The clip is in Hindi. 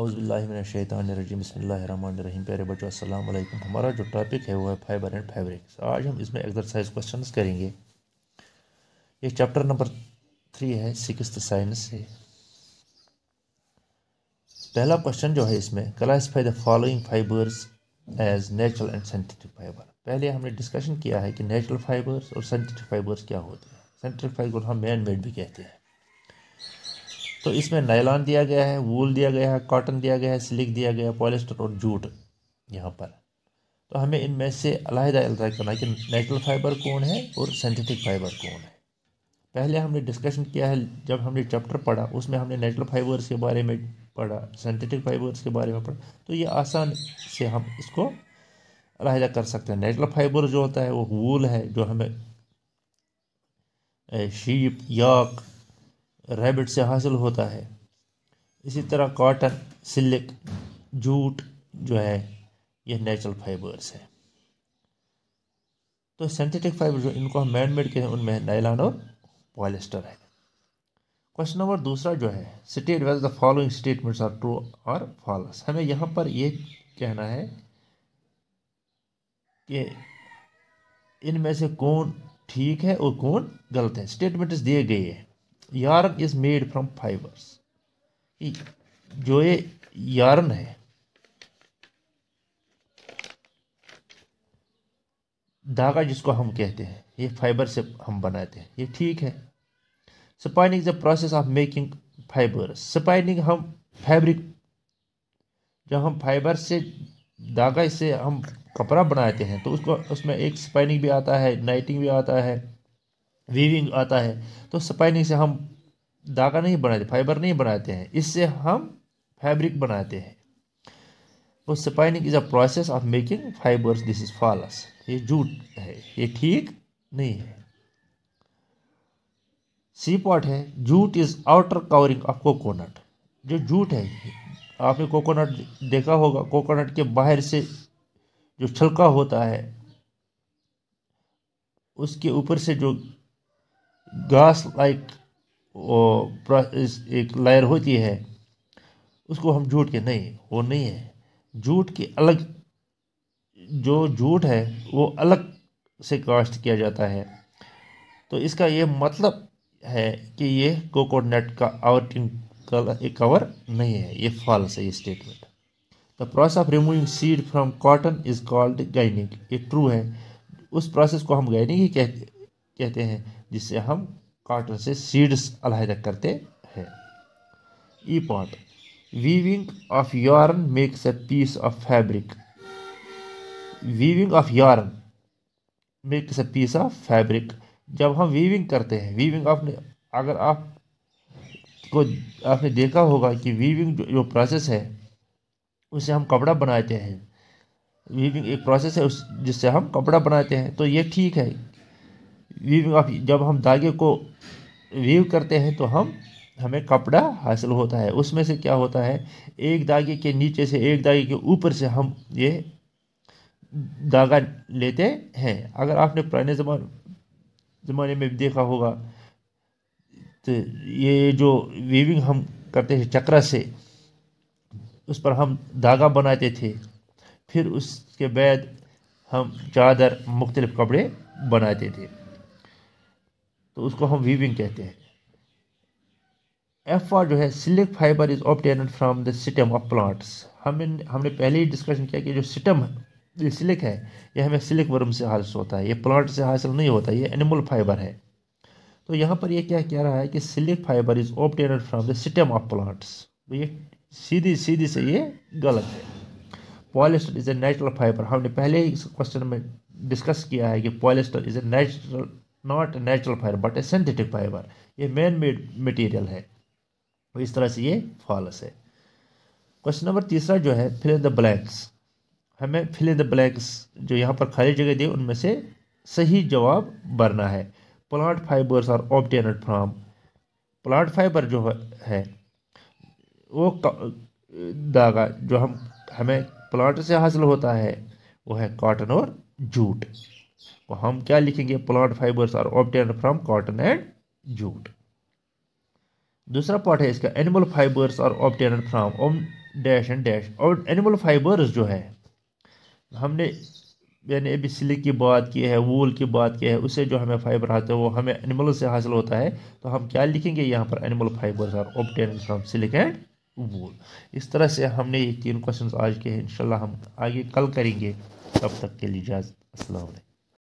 अवज़बिल्लिमिनशैतानरजीम बसमीम प्यारे बच्चों अस्सलाम वालेकुम हमारा जो टॉपिक है वो है फाइबर एंड फैब्रिक्स आज हम इसमें एक्सरसाइज क्वेश्चंस करेंगे ये चैप्टर नंबर थ्री है सिक्स साइंस से पहला क्वेश्चन जो है इसमें classify the following fibres as natural and scientific fibre पहले हमने डिस्कशन किया है कि नेचुरल फाइबर्स और साइंटिफिक फाइबर्स क्या होते हैं साइंटिफिक फाइबर हम मैन मेड भी कहते हैं तो इसमें नायलॉन दिया गया है वूल दिया गया है कॉटन दिया गया है सिलिक दिया गया है पॉलिस्टर और जूट यहाँ पर तो हमें इनमें से अलहदा अलग करना है कि नेचुरल फाइबर कौन है और सेंथेटिक फाइबर कौन है पहले हमने डिस्कशन किया है जब हमने चैप्टर पढ़ा उसमें हमने नेचुरल फाइबर्स के बारे में पढ़ा सेंथेटिक फाइबर्स के बारे में पढ़ा तो ये आसान से हम इसको अलहदा कर सकते हैं नेचुरल फाइबर जो होता है वो वूल है जो हमें शीप याक रैबिट से हासिल होता है इसी तरह कॉटन सिल्क जूट जो है यह नेचुरल फाइबर्स है तो सिंथेटिक फाइबर जो इनको हम मैन मेड के हैं उनमें है नाइलान और पॉलिस्टर है क्वेश्चन नंबर दूसरा जो है स्टेट वेज the following statements are true और फॉल्स हमें यहाँ पर ये कहना है कि इनमें से कौन ठीक है और कौन गलत है स्टेटमेंट्स दिए गए हैं yarn is made from fibres जो ये यार्न है धागा जिसको हम कहते हैं ये फाइबर से हम बनाते हैं ये ठीक है spinning is the process of making fibres spinning हम फैब्रिक जब हम फाइबर से धागा से हम कपड़ा बनाते हैं तो उसको उसमें एक स्पाइनिंग भी आता है नाइटिंग भी आता है वीविंग आता है तो स्पाइनिंग से हम धागा नहीं बनाते फाइबर नहीं बनाते हैं इससे हम फैब्रिक बनाते हैं तो spinning is a process of making fibres this is false ये झूठ है ये ठीक नहीं है सी पॉट है jute is outer covering of coconut जो जूट है आपने कोकोनट देखा होगा कोकोनट के बाहर से जो छलका होता है उसके ऊपर से जो घास लाइक एक लायर होती है उसको हम जूट के नहीं वो नहीं है जूट की अलग जो जूट है वो अलग से कास्ट किया जाता है तो इसका ये मतलब है कि ये कोकोनट का आउटिंग कवर नहीं है ये फॉल्स है ये statement the process of removing seed from cotton is called ginning ये ट्रू है उस प्रोसेस को हम गाइनिंग ही कहते कहते हैं जिससे हम काटन से सीड्स अलहदा करते हैं E part weaving of yarn makes a piece of fabric weaving of yarn makes a piece of fabric जब हम वीविंग करते हैं वीविंग आपने अगर आप को आपने देखा होगा कि वीविंग जो, जो प्रोसेस है उसे हम कपड़ा बनाते हैं वीविंग एक प्रोसेस है उस जिससे हम कपड़ा बनाते हैं तो ये ठीक है वीविंग जब हम धागे को वीव करते हैं तो हम हमें कपड़ा हासिल होता है उसमें से क्या होता है एक धागे के नीचे से एक धागे के ऊपर से हम ये धागा लेते हैं अगर आपने पुराने जमाने ज़माने में देखा होगा तो ये जो वीविंग हम करते थे चक्रा से उस पर हम धागा बनाते थे फिर उसके बाद हम चादर मुख्तलिफ़ कपड़े बनाते थे तो उसको हम वीविंग कहते हैं एफ जो है silk fibre is obtained from the stem of plants हमें हमने पहले ही डिस्कशन किया कि जो सिटम ये सिलिक है ये हमें सिलिक वर्म से हासिल होता है ये प्लांट से हासिल नहीं होता ये एनिमल फाइबर है तो यहाँ पर ये क्या कह रहा है कि silk fibre is obtained from the stem of plants तो ये सीधी सीधी से ये गलत है polyester is a natural fibre हमने पहले ही इस क्वेश्चन में डिस्कस किया है कि polyester is a natural not natural fibre but a synthetic fibre ये मेन मेड मटीरियल है तो इस तरह से ये फॉल्स है क्वेश्चन नंबर तीसरा जो है फिल इन द ब्लैंक्स हमें फिल इन द ब्लैंक्स जो यहाँ पर खाली जगह दी उनमें से सही जवाब भरना है plant fibres are obtained from plant fibre जो है वो धागा जो हम हमें प्लांट से हासिल होता है वो है कॉटन और जूट तो हम क्या लिखेंगे plant fibres are obtained from cotton and jute दूसरा पार्ट है इसका animal fibres are obtained from dash and dash और एनिमल फाइबर्स जो है हमने यानी अभी सिल्क की बात की है वूल की बात की है उससे जो हमें फाइबर आते है वो हमें एनिमल से हासिल होता है तो हम क्या लिखेंगे यहाँ पर animal fibres are obtained from silk and wool इस तरह से हमने ये तीन क्वेश्चन आज के हैं इन हम आगे कल करेंगे तब तक के लिए इजाज़त असल